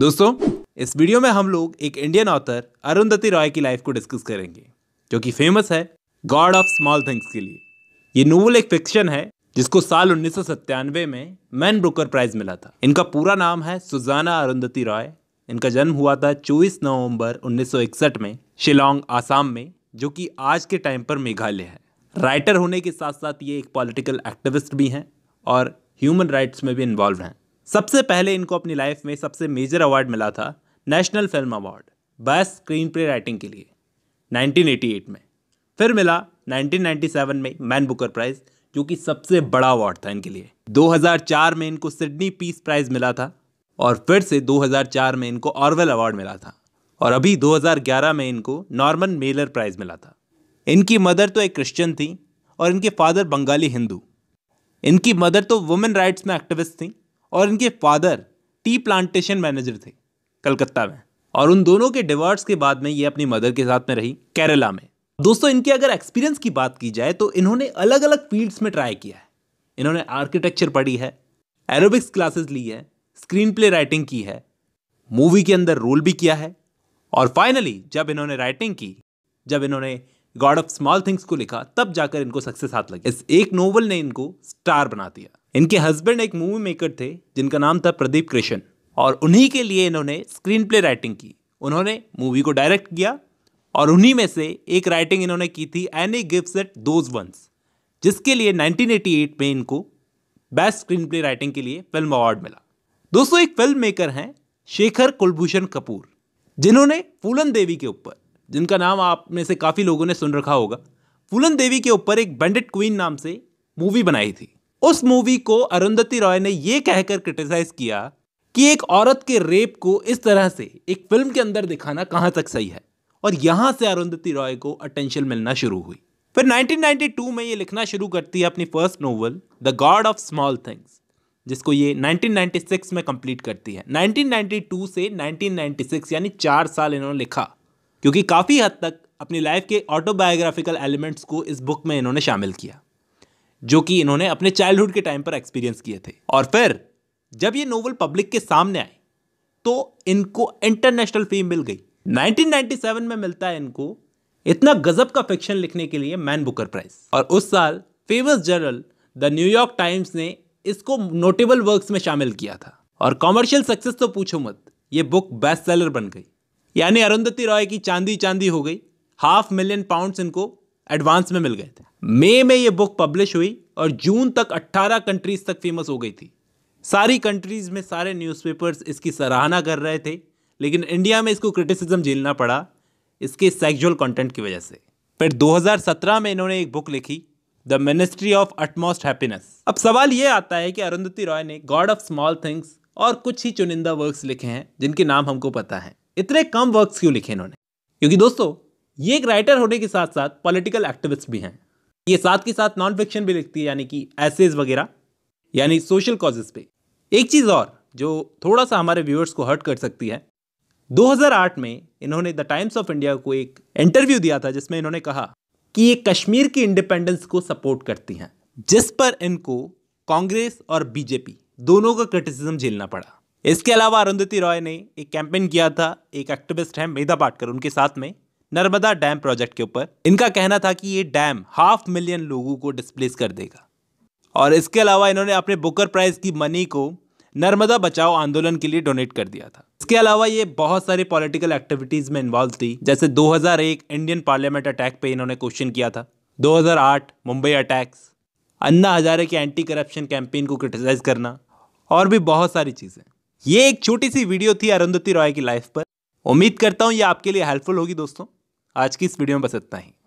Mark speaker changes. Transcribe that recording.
Speaker 1: दोस्तों इस वीडियो में हम लोग एक इंडियन ऑथर अरुंधति रॉय की लाइफ को डिस्कस करेंगे जो कि फेमस है गॉड ऑफ स्मॉल थिंग्स के लिए ये नोवल एक फिक्शन है जिसको साल उन्नीस में मैन ब्रोकर प्राइज मिला था इनका पूरा नाम है सुजाना अरुंधति रॉय इनका जन्म हुआ था 24 नवंबर 1961 में शिलोंग आसाम में जो कि आज के टाइम पर मेघालय है राइटर होने के साथ साथ ये एक पॉलिटिकल एक्टिविस्ट भी हैं और ह्यूमन राइट्स में भी इन्वॉल्व हैं सबसे पहले इनको अपनी लाइफ में सबसे मेजर अवार्ड मिला था national film award best screenplay writing के लिए 1988 में फिर मिला 1997 में मैन बुकर प्राइज़ जो कि सबसे बड़ा अवार्ड था इनके लिए 2004 में इनको सिडनी पीस प्राइज़ मिला था और फिर से 2004 में इनको ऑरवेल अवार्ड मिला था और अभी 2011 में इनको नॉर्मन मेलर प्राइज़ मिला था इनकी मदर तो एक क्रिश्चियन थी और इनके फादर बंगाली हिंदू इनकी मदर तो वुमेन राइट्स में एक्टिविस्ट थी और इनके फादर टी प्लांटेशन मैनेजर थे कलकत्ता में और उन दोनों के डिवोर्स के बाद में ये अपनी मदर के साथ में रही केरला में दोस्तों इनके अगर एक्सपीरियंस की बात की जाए तो इन्होंने अलग अलग फील्ड्स में ट्राई किया है इन्होंने आर्किटेक्चर पढ़ी है एरोबिक्स क्लासेस ली है स्क्रीन प्ले राइटिंग की है मूवी के अंदर रोल भी किया है और फाइनली जब इन्होंने राइटिंग की जब इन्होंने गॉड ऑफ स्मॉल थिंग्स को लिखा तब जाकर इनको सक्सेस हाथ लगी इस एक नोवल ने इनको स्टार बना दिया इनके हस्बैंड एक मूवी मेकर थे जिनका नाम था प्रदीप कृष्ण और उन्हीं के लिए इन्होंने स्क्रीन प्ले राइटिंग की उन्होंने मूवी को डायरेक्ट किया और उन्हीं में से एक राइटिंग इन्होंने की थी एनी गिफ्ट एट दोज वंस जिसके लिए 1988 में इनको बेस्ट स्क्रीन प्ले राइटिंग के लिए फिल्म अवार्ड मिला दोस्तों एक फिल्म मेकर हैं शेखर कुलभूषण कपूर जिन्होंने फूलन देवी के ऊपर जिनका नाम आप में से काफ़ी लोगों ने सुन रखा होगा फूलन देवी के ऊपर एक बैंडेड क्वीन नाम से मूवी बनाई थी उस मूवी को अरुंधति रॉय ने यह कहकर क्रिटिसाइज किया कि एक औरत के रेप को इस तरह से एक फिल्म के अंदर दिखाना कहां तक सही है और यहां से अरुंधति रॉय को अटेंशन मिलना शुरू हुई फिर 1992 में ये लिखना शुरू करती है अपनी first novel the God of Small Things जिसको ये 1996 में कंप्लीट करती है 1992 से 1996 यानी चार साल इन्होंने लिखा क्योंकि काफ़ी हद तक अपनी लाइफ के ऑटोबायोग्राफिकल एलिमेंट्स को इस बुक में इन्होंने शामिल किया जो कि इन्होंने अपने चाइल्डहुड के टाइम पर एक्सपीरियंस किए थे और फिर जब ये नोवेल पब्लिक के सामने आए तो इनको इंटरनेशनल फेम मिल गई 1997 में मिलता है इनको इतना गजब का फिक्शन लिखने के लिए मैन बुकर प्राइज और उस साल famous journal the New York Times ने इसको नोटेबल वर्क्स में शामिल किया था और कॉमर्शियल सक्सेस तो पूछो मत ये बुक बेस्ट सेलर बन गई यानी अरुंधति रॉय की चांदी चांदी हो गई हाफ मिलियन पाउंड्स इनको एडवांस में मिल गए थे मई में ये बुक पब्लिश हुई और जून तक 18 कंट्रीज तक फेमस हो गई थी सारी कंट्रीज में सारे न्यूज़पेपर्स इसकी सराहना कर रहे थे लेकिन इंडिया में इसको क्रिटिसिज्म झेलना पड़ा इसके सेक्जुअल कंटेंट की वजह से फिर 2017 में इन्होंने एक बुक लिखी the Ministry of Utmost Happiness अब सवाल ये आता है कि अरुंधति रॉय ने गॉड ऑफ स्मॉल थिंग्स और कुछ ही चुनिंदा वर्क्स लिखे हैं जिनके नाम हमको पता है इतने कम वर्क्स क्यों लिखे इन्होंने क्योंकि दोस्तों ये एक राइटर होने के साथ साथ पॉलिटिकल एक्टिविस्ट भी हैं ये साथ के साथ नॉन फिक्शन भी लिखती है यानी कि एसेज वगैरह यानी सोशल कॉजेज पे एक चीज़ और जो थोड़ा सा हमारे व्यूअर्स को हर्ट कर सकती है 2008 में इन्होंने द टाइम्स ऑफ इंडिया को एक इंटरव्यू दिया था जिसमें इन्होंने कहा कि ये कश्मीर की इंडिपेंडेंस को सपोर्ट करती हैं जिस पर इनको कांग्रेस और बीजेपी दोनों का क्रिटिसिज्म झेलना पड़ा इसके अलावा अरुंधति रॉय ने एक कैंपेन किया था एक एक्टिविस्ट है मेधा पाटकर उनके साथ में नर्मदा डैम प्रोजेक्ट के ऊपर इनका कहना था कि ये डैम हाफ मिलियन लोगों को डिस्प्लेस कर देगा और इसके अलावा इन्होंने अपने बुकर प्राइज की मनी को नर्मदा बचाओ आंदोलन के लिए डोनेट कर दिया था इसके अलावा ये बहुत सारी पॉलिटिकल एक्टिविटीज़ में इन्वॉल्व थी जैसे 2001 इंडियन पार्लियामेंट अटैक पे इन्होंने क्वेश्चन किया था 2008 मुंबई अटैक्स अन्ना हजारे की एंटी करप्शन कैंपेन को क्रिटिसाइज करना और भी बहुत सारी चीज़ें ये एक छोटी सी वीडियो थी अरुंधति रॉय की लाइफ पर उम्मीद करता हूँ ये आपके लिए हेल्पफुल होगी दोस्तों आज की इस वीडियो में बस इतना ही